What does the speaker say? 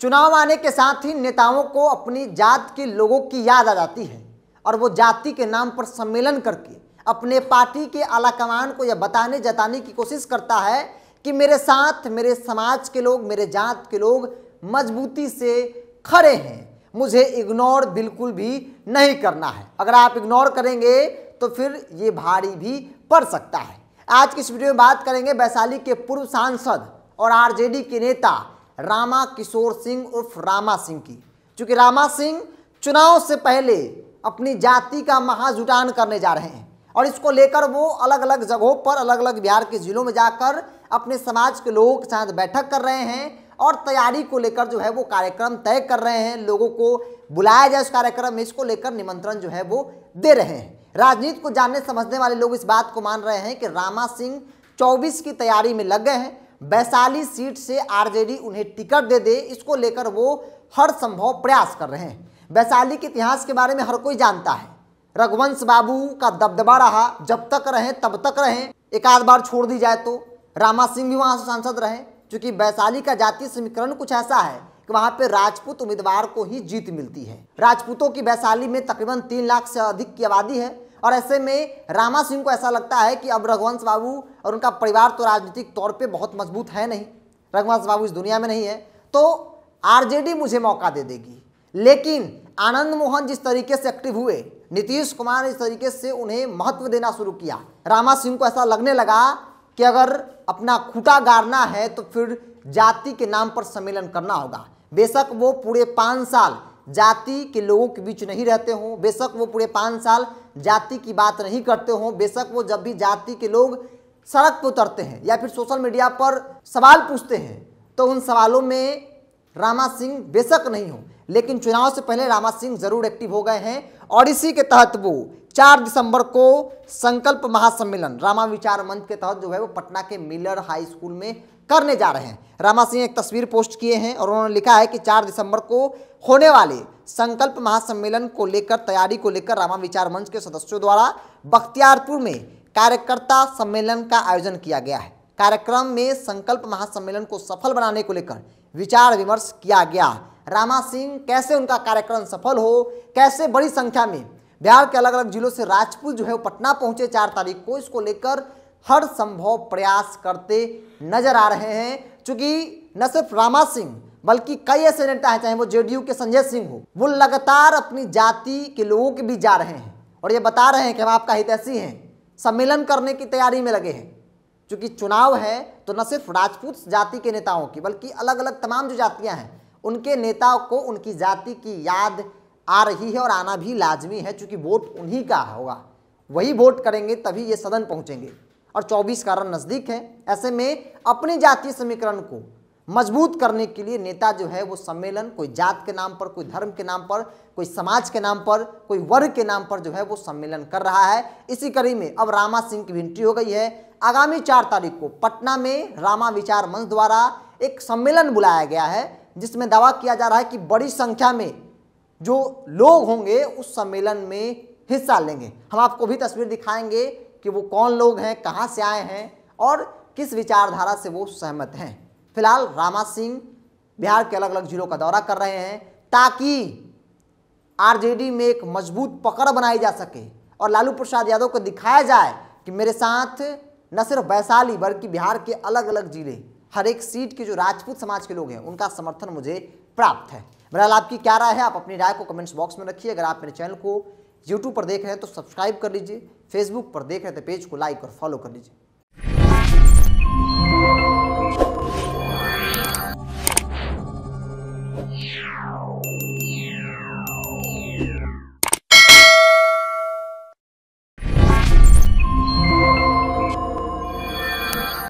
चुनाव आने के साथ ही नेताओं को अपनी जात के लोगों की याद आ जाती है और वो जाति के नाम पर सम्मेलन करके अपने पार्टी के आलाकमान को यह बताने जताने की कोशिश करता है कि मेरे साथ मेरे समाज के लोग मेरे जात के लोग मजबूती से खड़े हैं मुझे इग्नोर बिल्कुल भी नहीं करना है अगर आप इग्नोर करेंगे तो फिर ये भारी भी पड़ सकता है आज की इस वीडियो में बात करेंगे वैशाली के पूर्व सांसद और आरजेडी के नेता रामा किशोर सिंह उर्फ रामा सिंह की चूँकि रामा सिंह चुनाव से पहले अपनी जाति का महाजुटान करने जा रहे हैं और इसको लेकर वो अलग अलग जगहों पर अलग अलग बिहार के ज़िलों में जाकर अपने समाज के लोगों के साथ बैठक कर रहे हैं और तैयारी को लेकर जो है वो कार्यक्रम तय कर रहे हैं लोगों को बुलाया जाए उस कार्यक्रम में इसको लेकर निमंत्रण जो है वो दे रहे हैं राजनीति को जानने समझने वाले लोग इस बात को मान रहे हैं कि रामा सिंह चौबीस की तैयारी में लग गए हैं वैशाली सीट से आरजेडी उन्हें टिकट दे दे इसको लेकर वो हर संभव प्रयास कर रहे हैं वैशाली के इतिहास के बारे में हर कोई जानता है रघुवंश बाबू का दबदबा रहा जब तक रहें तब तक रहें एक आध बार छोड़ दी जाए तो रामा सिंह भी वहाँ से सांसद रहे क्योंकि वैशाली का जातीय समीकरण कुछ ऐसा है कि वहाँ पे राजपूत उम्मीदवार को ही जीत मिलती है राजपूतों की वैशाली में तकरीबन तीन लाख से अधिक की आबादी है और ऐसे में रामा सिंह को ऐसा लगता है कि अब रघुवंश बाबू और उनका परिवार तो राजनीतिक तौर पे बहुत मजबूत है नहीं रघुवंश बाबू इस दुनिया में नहीं है तो आरजेडी मुझे मौका दे देगी लेकिन आनंद मोहन जिस तरीके से एक्टिव हुए नीतीश कुमार ने इस तरीके से उन्हें महत्व देना शुरू किया रामा सिंह को ऐसा लगने लगा कि अगर अपना खूटा गाड़ना है तो फिर जाति के नाम पर सम्मेलन करना होगा बेशक वो पूरे पाँच साल जाति के लोगों के बीच नहीं रहते हों बेशक वो पूरे पाँच साल जाति की बात नहीं करते हों बेशक वो जब भी जाति के लोग सड़क पर उतरते हैं या फिर सोशल मीडिया पर सवाल पूछते हैं तो उन सवालों में रामा सिंह बेशक नहीं हो लेकिन चुनाव से पहले रामा सिंह जरूर एक्टिव हो गए हैं और इसी के तहत वो चार दिसंबर को संकल्प महासम्मेलन रामा विचार मंच के तहत जो है वो पटना के मिलर हाई स्कूल में करने जा रहे हैं रामा सिंह एक तस्वीर पोस्ट किए हैं और उन्होंने लिखा है कि चार दिसंबर को होने वाले संकल्प महासम्मेलन को लेकर तैयारी को लेकर रामा विचार मंच के सदस्यों द्वारा बख्तियारपुर में कार्यकर्ता सम्मेलन का आयोजन किया गया है कार्यक्रम में संकल्प महासम्मेलन को सफल बनाने को लेकर विचार विमर्श किया गया रामा सिंह कैसे उनका कार्यक्रम सफल हो कैसे बड़ी संख्या में बिहार के अलग अलग जिलों से राजपूत जो है वो पटना पहुंचे चार तारीख को इसको लेकर हर संभव प्रयास करते नजर आ रहे हैं चूंकि न सिर्फ रामा सिंह बल्कि कई ऐसे नेता हैं चाहे वो जेडीयू के संजय सिंह हो वो लगातार अपनी जाति के लोगों के बीच जा रहे हैं और ये बता रहे हैं कि हम आपका हितैषी हैं सम्मेलन करने की तैयारी में लगे हैं क्योंकि चुनाव है तो न सिर्फ राजपूत जाति के नेताओं की बल्कि अलग अलग तमाम जो जातियाँ हैं उनके नेताओं को उनकी जाति की याद आ रही है और आना भी लाजमी है चूंकि वोट उन्हीं का होगा वही वोट करेंगे तभी ये सदन पहुँचेंगे और 24 कारण नज़दीक है ऐसे में अपने जातीय समीकरण को मजबूत करने के लिए नेता जो है वो सम्मेलन कोई जात के नाम पर कोई धर्म के नाम पर कोई समाज के नाम पर कोई वर्ग के नाम पर जो है वो सम्मेलन कर रहा है इसी कड़ी में अब रामा सिंह की एंट्री हो गई है आगामी चार तारीख को पटना में रामा विचार मंच द्वारा एक सम्मेलन बुलाया गया है जिसमें दावा किया जा रहा है कि बड़ी संख्या में जो लोग होंगे उस सम्मेलन में हिस्सा लेंगे हम आपको भी तस्वीर दिखाएंगे कि वो कौन लोग हैं कहाँ से आए हैं और किस विचारधारा से वो सहमत हैं फिलहाल रामा सिंह बिहार के अलग अलग जिलों का दौरा कर रहे हैं ताकि आरजेडी में एक मजबूत पकड़ बनाई जा सके और लालू प्रसाद यादव को दिखाया जाए कि मेरे साथ न सिर्फ वैशाली बल्कि बिहार के अलग अलग जिले हर एक सीट के जो राजपूत समाज के लोग हैं उनका समर्थन मुझे प्राप्त है बहरहाल आपकी क्या राय है आप अपनी राय को कमेंट्स बॉक्स में रखिए अगर आप मेरे चैनल को यूट्यूब पर देख रहे हैं तो सब्सक्राइब कर लीजिए फेसबुक पर देख रहे हैं तो पेज को लाइक और फॉलो कर लीजिए Yeah.